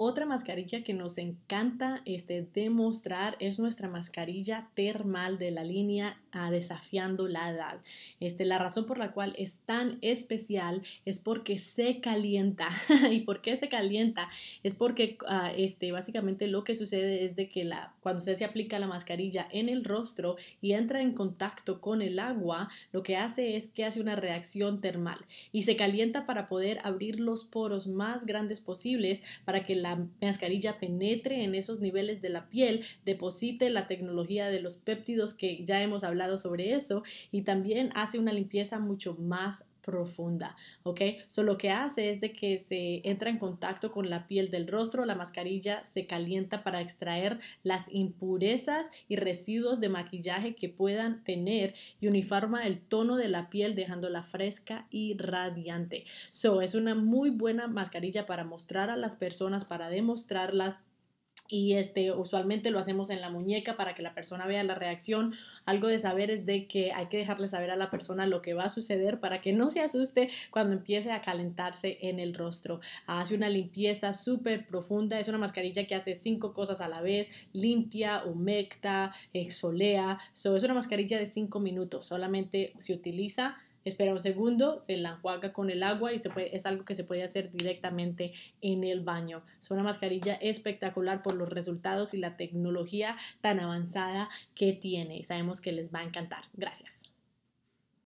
Otra mascarilla que nos encanta este, demostrar es nuestra mascarilla termal de la línea a Desafiando la Edad. Este, la razón por la cual es tan especial es porque se calienta. ¿Y por qué se calienta? Es porque ah, este, básicamente lo que sucede es de que la, cuando usted se aplica la mascarilla en el rostro y entra en contacto con el agua, lo que hace es que hace una reacción termal y se calienta para poder abrir los poros más grandes posibles para que la la mascarilla penetre en esos niveles de la piel, deposite la tecnología de los péptidos que ya hemos hablado sobre eso y también hace una limpieza mucho más profunda, ¿ok? So, lo que hace es de que se entra en contacto con la piel del rostro, la mascarilla se calienta para extraer las impurezas y residuos de maquillaje que puedan tener y uniforma el tono de la piel dejándola fresca y radiante. So, es una muy buena mascarilla para mostrar a las personas, para demostrarlas y este usualmente lo hacemos en la muñeca para que la persona vea la reacción. Algo de saber es de que hay que dejarle saber a la persona lo que va a suceder para que no se asuste cuando empiece a calentarse en el rostro. Hace una limpieza súper profunda, es una mascarilla que hace cinco cosas a la vez, limpia, humecta, exolea. So, es una mascarilla de cinco minutos, solamente se utiliza espera un segundo, se la enjuaga con el agua y es algo que se puede hacer directamente en el baño. Es una mascarilla espectacular por los resultados y la tecnología tan avanzada que tiene. y Sabemos que les va a encantar. Gracias.